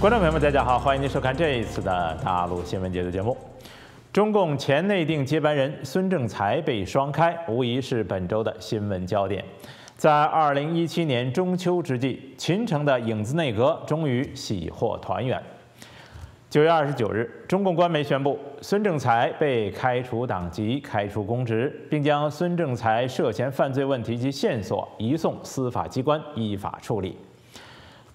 观众朋友们，大家好，欢迎您收看这一次的大陆新闻节目。中共前内定接班人孙政才被双开，无疑是本周的新闻焦点。在二零一七年中秋之际，秦城的影子内阁终于喜获团圆。九月二十九日，中共官媒宣布，孙政才被开除党籍、开除公职，并将孙政才涉嫌犯罪问题及线索移送司法机关依法处理。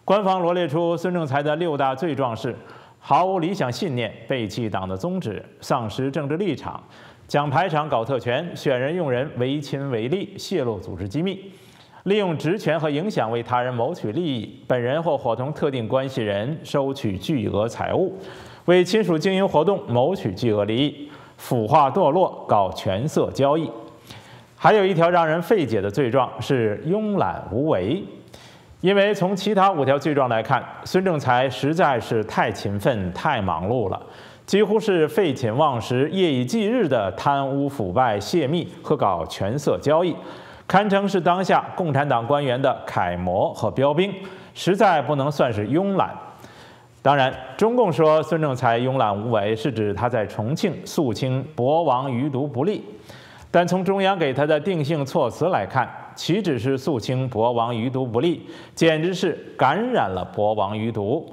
官方罗列出孙正才的六大罪状是：毫无理想信念，背弃党的宗旨，丧失政治立场，讲排场搞特权，选人用人为亲为利，泄露组织机密，利用职权和影响为他人谋取利益，本人或伙同特定关系人收取巨额财物，为亲属经营活动谋取巨额利益，腐化堕落搞权色交易。还有一条让人费解的罪状是慵懒无为。因为从其他五条罪状来看，孙正才实在是太勤奋、太忙碌了，几乎是废寝忘食、夜以继日地贪污腐败、泄密和搞权色交易，堪称是当下共产党官员的楷模和标兵，实在不能算是慵懒。当然，中共说孙正才慵懒无为，是指他在重庆肃清博王余毒不利。但从中央给他的定性措辞来看，岂止是肃清博王余毒不利，简直是感染了博王余毒，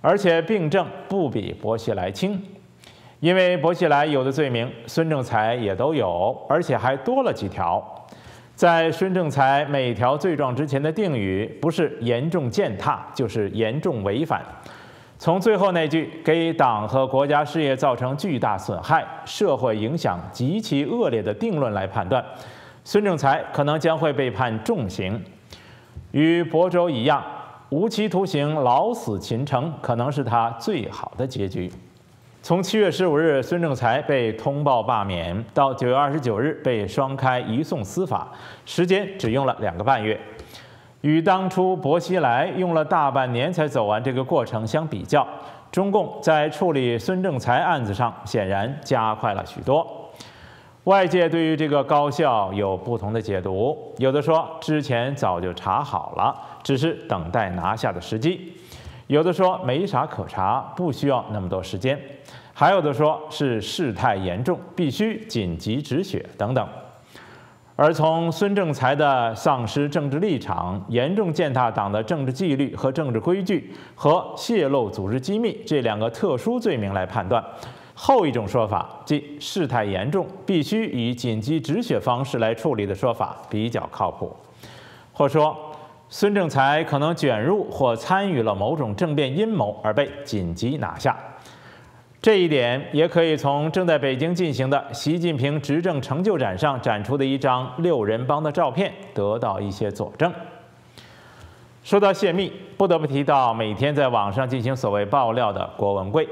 而且病症不比薄熙来轻。因为薄熙来有的罪名，孙正才也都有，而且还多了几条。在孙正才每条罪状之前的定语，不是严重践踏，就是严重违反。从最后那句“给党和国家事业造成巨大损害，社会影响极其恶劣”的定论来判断，孙政才可能将会被判重刑。与亳州一样，无期徒刑、老死秦城可能是他最好的结局。从七月十五日孙政才被通报罢免，到九月二十九日被双开移送司法，时间只用了两个半月。与当初薄熙来用了大半年才走完这个过程相比较，中共在处理孙政才案子上显然加快了许多。外界对于这个高校有不同的解读，有的说之前早就查好了，只是等待拿下的时机；有的说没啥可查，不需要那么多时间；还有的说是事态严重，必须紧急止血等等。而从孙正才的丧失政治立场、严重践踏党的政治纪律和政治规矩，和泄露组织机密这两个特殊罪名来判断，后一种说法，即事态严重，必须以紧急止血方式来处理的说法比较靠谱。或说，孙正才可能卷入或参与了某种政变阴谋而被紧急拿下。这一点也可以从正在北京进行的习近平执政成就展上展出的一张“六人帮”的照片得到一些佐证。说到泄密，不得不提到每天在网上进行所谓爆料的郭文贵。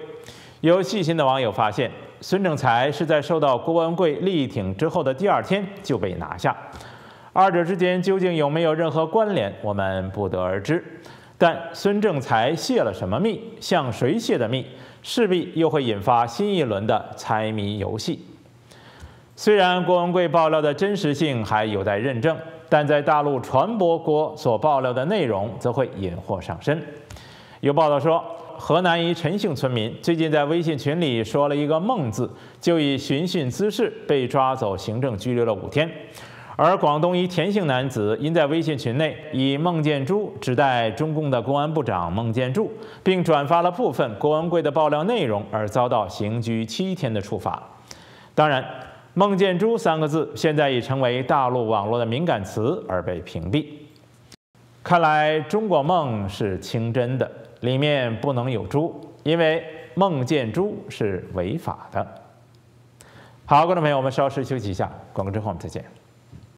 有细心的网友发现，孙正才是在受到郭文贵力挺之后的第二天就被拿下。二者之间究竟有没有任何关联，我们不得而知。但孙正才泄了什么密，向谁泄的密？势必又会引发新一轮的猜谜游戏。虽然郭文贵爆料的真实性还有待认证，但在大陆传播郭所爆料的内容则会引祸上身。有报道说，河南一陈姓村民最近在微信群里说了一个“梦”字，就以寻衅滋事被抓走，行政拘留了五天。而广东一田姓男子因在微信群内以“孟建柱”指代中共的公安部长孟建柱，并转发了部分郭文贵的爆料内容，而遭到刑拘七天的处罚。当然，“孟建柱”三个字现在已成为大陆网络的敏感词，而被屏蔽。看来“中国梦”是清真的，里面不能有“猪”，因为“孟建柱”是违法的。好，观众朋友，我们稍事休息一下，广告之后我们再见。